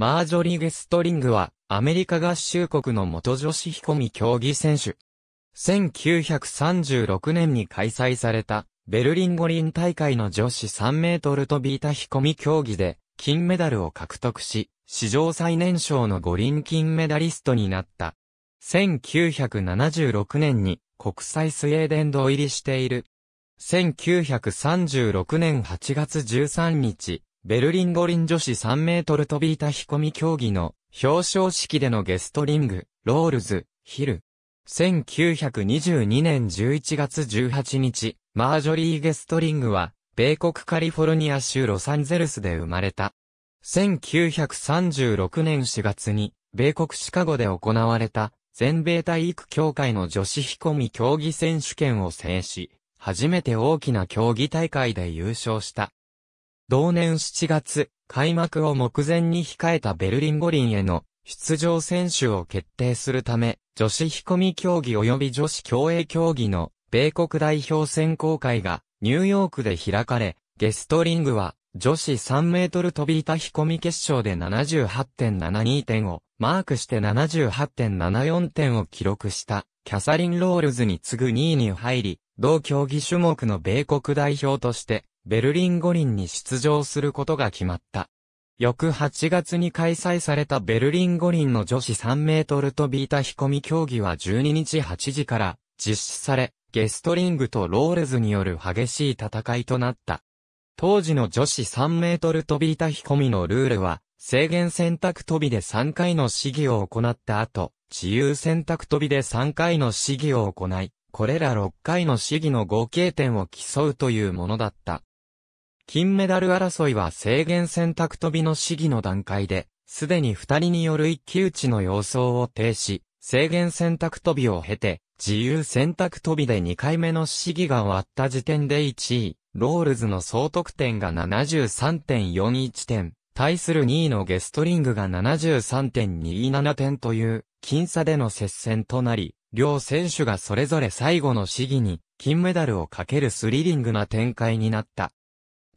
マージョリー・ゲストリングは、アメリカ合衆国の元女子飛込み競技選手。1936年に開催された、ベルリン五輪大会の女子3メートル飛び板飛込み競技で、金メダルを獲得し、史上最年少の五輪金メダリストになった。1976年に、国際スウェーデン堂入りしている。1936年8月13日、ベルリン五輪女子3メートル飛び板飛込み競技の表彰式でのゲストリング、ロールズ、ヒル。1922年11月18日、マージョリー・ゲストリングは、米国カリフォルニア州ロサンゼルスで生まれた。1936年4月に、米国シカゴで行われた、全米体育協会の女子飛込み競技選手権を制し、初めて大きな競技大会で優勝した。同年7月、開幕を目前に控えたベルリン五輪への出場選手を決定するため、女子飛込競技及び女子競泳競技の米国代表選考会がニューヨークで開かれ、ゲストリングは女子3メートル飛び板飛込決勝で78.72点をマークして78.74点を記録したキャサリン・ロールズに次ぐ2位に入り、同競技種目の米国代表としてベルリン五輪に出場することが決まった。翌8月に開催されたベルリン五輪の女子3メートル飛び板飛込競技は12日8時から実施され、ゲストリングとローレズによる激しい戦いとなった。当時の女子3メートル飛び板飛込のルールは、制限選択飛びで3回の試技を行った後、自由選択飛びで3回の試技を行い、これら6回の試技の合計点を競うというものだった。金メダル争いは制限選択飛びの試技の段階で、すでに二人による一騎打ちの様相を呈し、制限選択飛びを経て、自由選択飛びで2回目の試技が終わった時点で1位、ロールズの総得点が73.41点、対する2位のゲストリングが73.27点という、僅差での接戦となり、両選手がそれぞれ最後の試技に、金メダルをかけるスリリングな展開になった。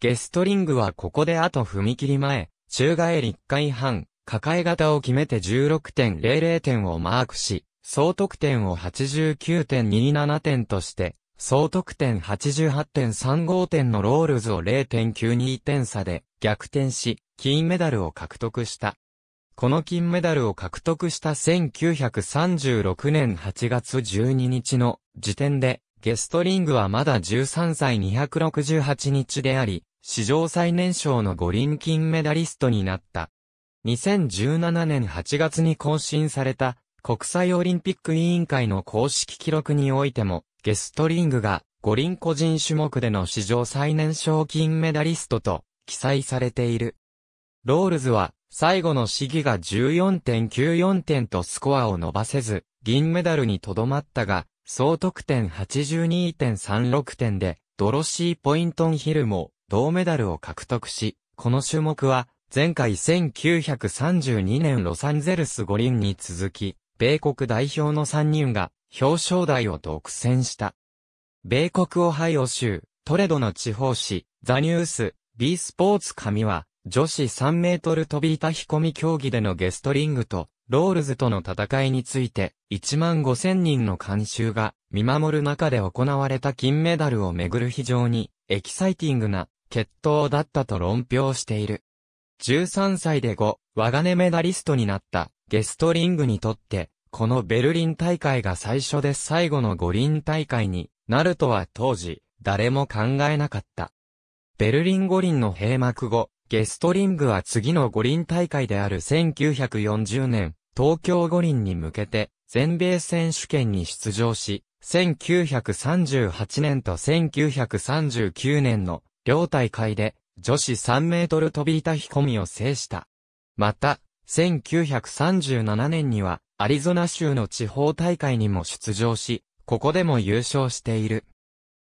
ゲストリングはここであと踏み切り前、宙返り1回半、抱え型を決めて16.00点をマークし、総得点を89.27点として、総得点88.35点のロールズを0.92点差で逆転し、金メダルを獲得した。この金メダルを獲得した1936年8月12日の時点で、ゲストリングはまだ13歳268日であり、史上最年少の五輪金メダリストになった。2017年8月に更新された国際オリンピック委員会の公式記録においてもゲストリングが五輪個人種目での史上最年少金メダリストと記載されている。ロールズは最後の試技が14.94点とスコアを伸ばせず銀メダルにとどまったが総得点82.36点でドロシー・ポイントンヒルも銅メダルを獲得し、この種目は、前回1932年ロサンゼルス五輪に続き、米国代表の3人が表彰台を独占した。米国オハイオ州、トレドの地方紙、ザニュース、B スポーツ紙は、女子3メートル飛び板飛込み競技でのゲストリングと、ロールズとの戦いについて、1万5千人の監修が見守る中で行われた金メダルをめぐる非常にエキサイティングな決闘だったと論評している。13歳で5、我が根メダリストになったゲストリングにとって、このベルリン大会が最初で最後の五輪大会になるとは当時、誰も考えなかった。ベルリン五輪の閉幕後、ゲストリングは次の五輪大会である1940年、東京五輪に向けて、全米選手権に出場し、1938年と1939年の両大会で女子3メートル飛び板飛込みを制した。また、1937年にはアリゾナ州の地方大会にも出場し、ここでも優勝している。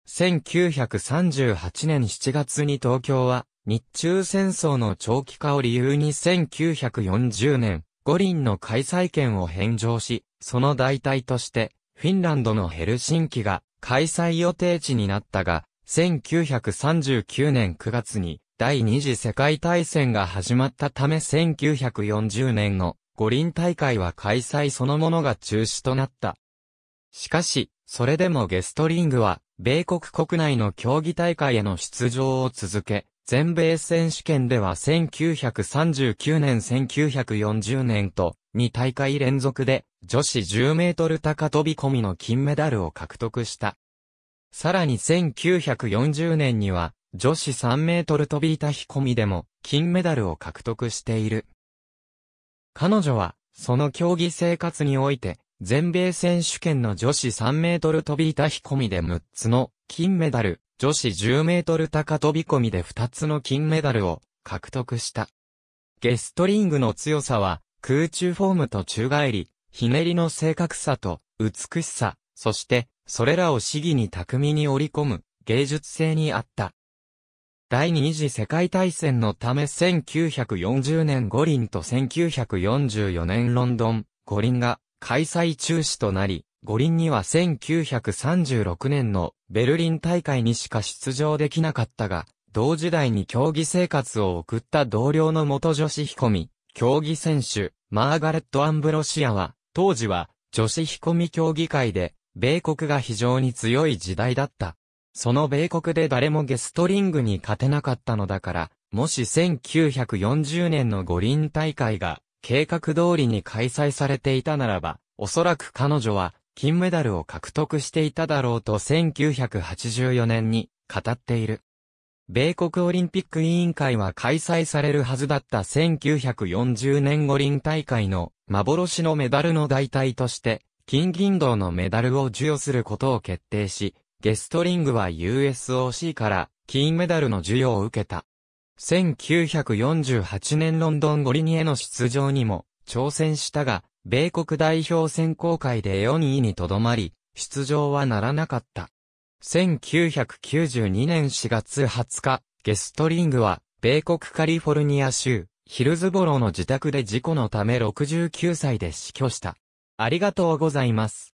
1938年7月に東京は日中戦争の長期化を理由に1940年五輪の開催権を返上し、その代替としてフィンランドのヘルシンキが開催予定地になったが、1939年9月に第二次世界大戦が始まったため1940年の五輪大会は開催そのものが中止となった。しかし、それでもゲストリングは、米国国内の競技大会への出場を続け、全米選手権では1939年1940年と2大会連続で女子10メートル高飛び込みの金メダルを獲得した。さらに1940年には、女子3メートル飛び板飛込みでも、金メダルを獲得している。彼女は、その競技生活において、全米選手権の女子3メートル飛び板飛込みで6つの金メダル、女子10メートル高飛び込みで2つの金メダルを獲得した。ゲストリングの強さは、空中フォームと宙返り、ひねりの正確さと美しさ、そして、それらを市議に巧みに織り込む、芸術性にあった。第二次世界大戦のため1940年五輪と1944年ロンドン、五輪が開催中止となり、五輪には1936年のベルリン大会にしか出場できなかったが、同時代に競技生活を送った同僚の元女子彦美、競技選手、マーガレット・アンブロシアは、当時は、女子彦美競技会で、米国が非常に強い時代だった。その米国で誰もゲストリングに勝てなかったのだから、もし1940年の五輪大会が計画通りに開催されていたならば、おそらく彼女は金メダルを獲得していただろうと1984年に語っている。米国オリンピック委員会は開催されるはずだった1940年五輪大会の幻のメダルの代替として金銀銅のメダルを授与することを決定し、ゲストリングは USOC から金メダルの授与を受けた。1948年ロンドン五輪への出場にも挑戦したが、米国代表選考会で4位にとどまり、出場はならなかった。1992年4月20日、ゲストリングは、米国カリフォルニア州、ヒルズボロの自宅で事故のため69歳で死去した。ありがとうございます。